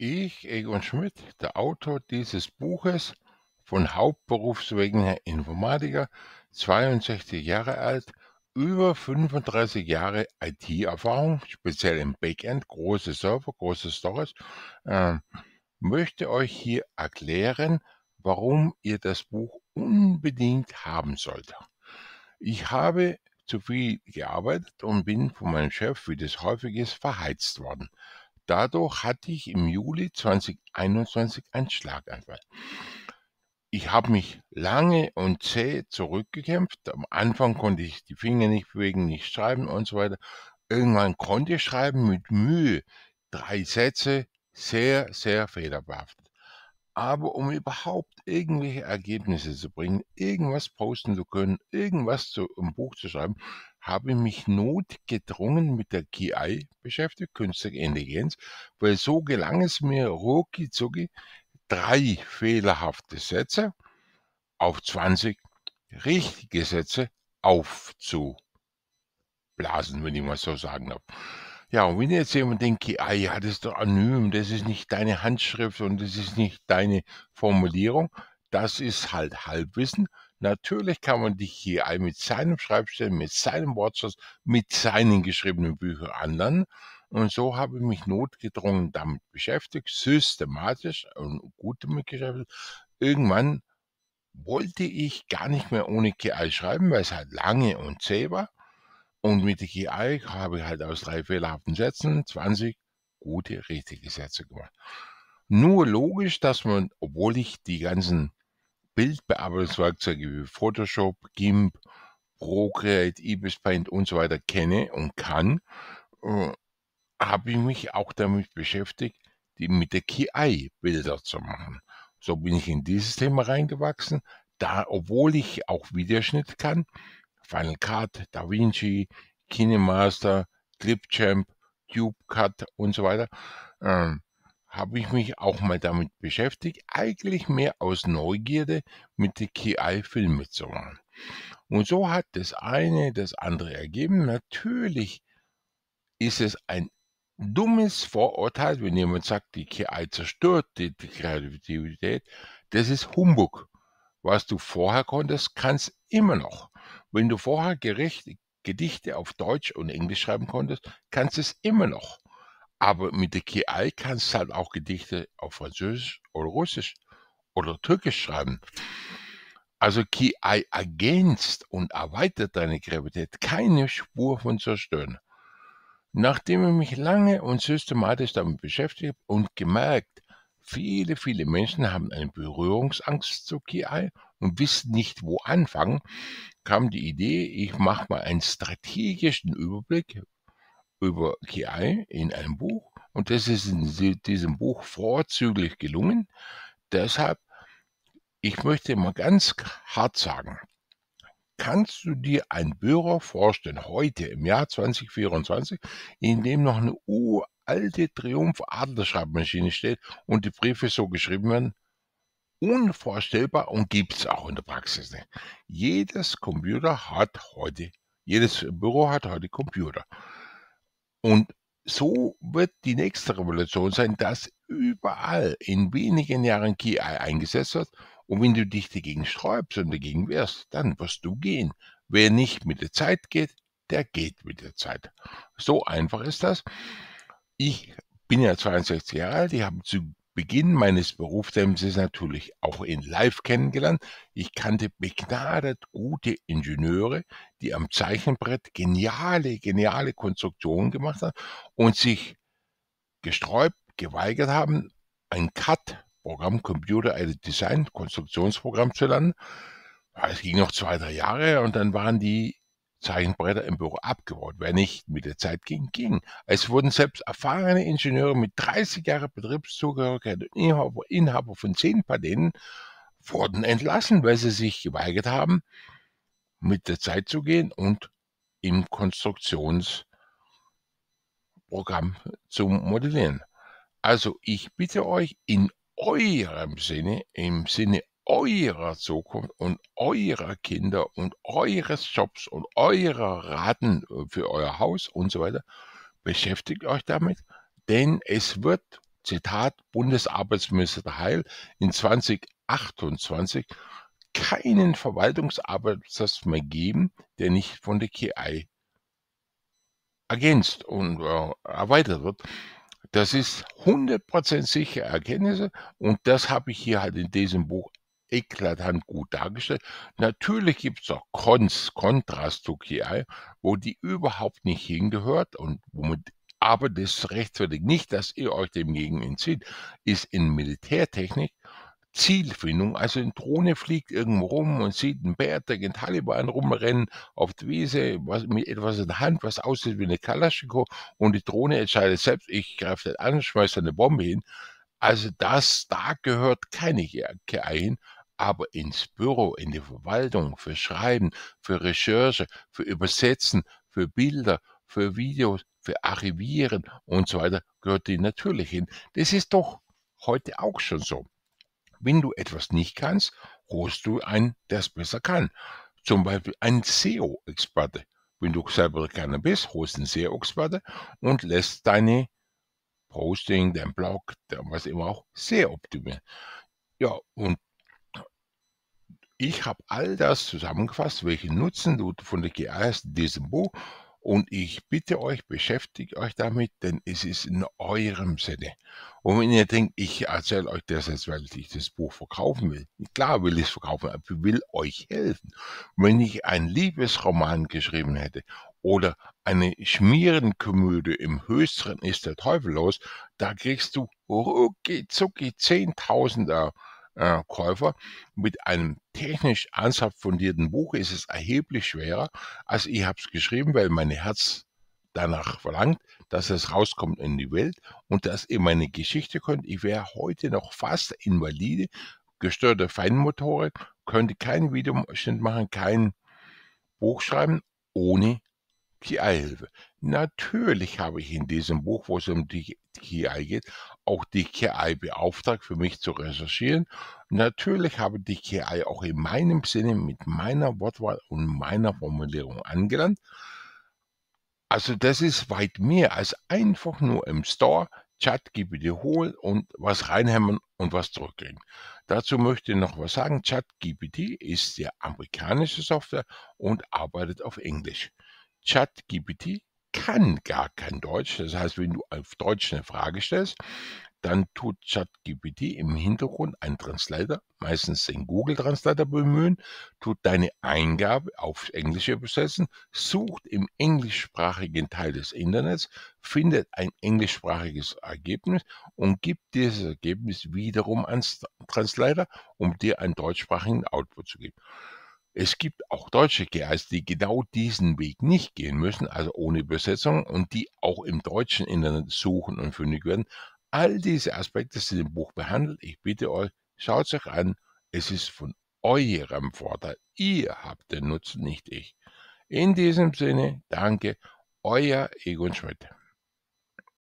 Ich, Egon Schmidt, der Autor dieses Buches, von Hauptberufswegen her Informatiker, 62 Jahre alt, über 35 Jahre IT-Erfahrung, speziell im Backend, große Server, große Storage, äh, möchte euch hier erklären, warum ihr das Buch unbedingt haben solltet. Ich habe zu viel gearbeitet und bin von meinem Chef, wie das häufig ist, verheizt worden. Dadurch hatte ich im Juli 2021 einen Schlaganfall. Ich habe mich lange und zäh zurückgekämpft. Am Anfang konnte ich die Finger nicht bewegen, nicht schreiben und so weiter. Irgendwann konnte ich schreiben mit Mühe. Drei Sätze, sehr, sehr fehlerbehaftet. Aber um überhaupt irgendwelche Ergebnisse zu bringen, irgendwas posten zu können, irgendwas zu, im Buch zu schreiben, habe mich notgedrungen mit der KI beschäftigt, künstliche Intelligenz, weil so gelang es mir rucki zucki, drei fehlerhafte Sätze auf 20 richtige Sätze aufzublasen, wenn ich mal so sagen darf. Ja, und wenn jetzt jemand denkt, ah ja, das ist doch anonym, das ist nicht deine Handschrift und das ist nicht deine Formulierung, das ist halt Halbwissen. Natürlich kann man die hier mit seinem Schreibstil, mit seinem Wortschatz, mit seinen geschriebenen Büchern anderen. Und so habe ich mich notgedrungen damit beschäftigt, systematisch und gut damit geschäftigt. Irgendwann wollte ich gar nicht mehr ohne KI schreiben, weil es halt lange und zäh war. Und mit der KI habe ich halt aus drei fehlerhaften Sätzen 20 gute, richtige Sätze gemacht. Nur logisch, dass man, obwohl ich die ganzen Bildbearbeitungswerkzeuge wie Photoshop, GIMP, Procreate, Ibis Paint und so weiter kenne und kann, äh, habe ich mich auch damit beschäftigt, die mit der KI Bilder zu machen. So bin ich in dieses Thema reingewachsen. Da, obwohl ich auch Videoschnitt kann, Final Cut, DaVinci, KineMaster, Clipchamp, CubeCut und so weiter, äh, habe ich mich auch mal damit beschäftigt, eigentlich mehr aus Neugierde mit den KI-Filme zu machen. Und so hat das eine das andere ergeben. Natürlich ist es ein dummes Vorurteil, wenn jemand sagt, die KI zerstört die, die Kreativität. Das ist Humbug. Was du vorher konntest, kannst immer noch. Wenn du vorher Gerichte, Gedichte auf Deutsch und Englisch schreiben konntest, kannst es immer noch. Aber mit der KI kannst du halt auch Gedichte auf Französisch oder Russisch oder Türkisch schreiben. Also KI ergänzt und erweitert deine Kreativität, keine Spur von zerstören. Nachdem ich mich lange und systematisch damit beschäftigt habe und gemerkt, viele, viele Menschen haben eine Berührungsangst zu KI und wissen nicht, wo anfangen, kam die Idee, ich mache mal einen strategischen Überblick, über KI in einem Buch und das ist in diesem Buch vorzüglich gelungen. Deshalb, ich möchte mal ganz hart sagen, kannst du dir ein Büro vorstellen, heute im Jahr 2024, in dem noch eine uralte Triumph-Adlerschreibmaschine steht und die Briefe so geschrieben werden? Unvorstellbar und gibt es auch in der Praxis nicht. Jedes Computer hat heute, jedes Büro hat heute Computer. Und so wird die nächste Revolution sein, dass überall in wenigen Jahren KI eingesetzt wird. Und wenn du dich dagegen sträubst und dagegen wehrst, dann wirst du gehen. Wer nicht mit der Zeit geht, der geht mit der Zeit. So einfach ist das. Ich bin ja 62 Jahre alt, ich habe zu Beginn meines Berufslebens natürlich auch in Live kennengelernt. Ich kannte begnadet gute Ingenieure, die am Zeichenbrett geniale, geniale Konstruktionen gemacht haben und sich gesträubt, geweigert haben, ein CAD-Programm, Computer Aided Design, Konstruktionsprogramm zu lernen. Es ging noch zwei, drei Jahre und dann waren die Zeichenbretter im Büro abgebaut. Wer nicht mit der Zeit ging, ging. Es wurden selbst erfahrene Ingenieure mit 30 Jahren Betriebszugehörigkeit und Inhaber, Inhaber von zehn Patenten wurden entlassen, weil sie sich geweigert haben, mit der Zeit zu gehen und im Konstruktionsprogramm zu modellieren. Also ich bitte euch in eurem Sinne, im Sinne eurer Zukunft und eurer Kinder und eures Jobs und eurer Raten äh, für euer Haus und so weiter. Beschäftigt euch damit, denn es wird, Zitat Bundesarbeitsminister Heil, in 2028 keinen Verwaltungsarbeitsplatz mehr geben, der nicht von der KI ergänzt und äh, erweitert wird. Das ist 100% sichere Erkenntnisse und das habe ich hier halt in diesem Buch eklatant gut dargestellt. Natürlich gibt es auch Cons, Kontras zu KI, wo die überhaupt nicht hingehört und womit aber das rechtfertigt nicht, dass ihr euch dem gegen entzieht, ist in Militärtechnik Zielfindung. Also eine Drohne fliegt irgendwo rum und sieht einen den Taliban rumrennen auf der Wiese was, mit etwas in der Hand, was aussieht wie eine Kalaschiko und die Drohne entscheidet selbst, ich greife das an, schmeiße eine Bombe hin. Also das, da gehört keine KI hin aber ins Büro, in die Verwaltung, für Schreiben, für Recherche, für Übersetzen, für Bilder, für Videos, für Archivieren und so weiter gehört die natürlich hin. Das ist doch heute auch schon so. Wenn du etwas nicht kannst, holst du einen, der es besser kann. Zum Beispiel einen SEO-Experte. Wenn du selber keiner bist, holst einen SEO-Experte und lässt deine Posting, dein Blog, was immer auch sehr optimieren. Ja, und ich habe all das zusammengefasst, welchen Nutzen du von der GA hast in diesem Buch. Und ich bitte euch, beschäftigt euch damit, denn es ist in eurem Sinne. Und wenn ihr denkt, ich erzähle euch das jetzt, weil ich das Buch verkaufen will. Klar will ich es verkaufen, aber ich will euch helfen. Wenn ich einen Liebesroman geschrieben hätte oder eine Schmierenkomödie im Höchsten ist der Teufel los, da kriegst du rucki zucki 10.000 Euro äh, Käufer. Mit einem technisch ernsthaft fundierten Buch ist es erheblich schwerer, als ich habe es geschrieben, weil mein Herz danach verlangt, dass es rauskommt in die Welt und dass ihr meine Geschichte könnt. Ich wäre heute noch fast invalide, gestörte Feinmotorik, könnte keinen Videoschnitt machen, kein Buch schreiben, ohne KI-Hilfe. Natürlich habe ich in diesem Buch, wo es um die KI geht, auch die KI beauftragt, für mich zu recherchieren. Natürlich habe die KI auch in meinem Sinne mit meiner Wortwahl und meiner Formulierung angelangt. Also das ist weit mehr als einfach nur im Store ChatGPT holen und was reinhämmern und was zurückkriegen. Dazu möchte ich noch was sagen. ChatGPT ist ja amerikanische Software und arbeitet auf Englisch. ChatGPT kann gar kein Deutsch. Das heißt, wenn du auf Deutsch eine Frage stellst, dann tut ChatGPT im Hintergrund einen Translator, meistens den Google Translator bemühen, tut deine Eingabe auf Englisch übersetzen, sucht im englischsprachigen Teil des Internets, findet ein englischsprachiges Ergebnis und gibt dieses Ergebnis wiederum ans Translator, um dir einen deutschsprachigen Output zu geben. Es gibt auch deutsche GAs, die genau diesen Weg nicht gehen müssen, also ohne Übersetzung und die auch im deutschen Internet suchen und fündig werden. All diese Aspekte sind im Buch behandelt. Ich bitte euch, schaut es euch an. Es ist von eurem Vorteil. Ihr habt den Nutzen, nicht ich. In diesem Sinne, danke, euer Egon Schmidt.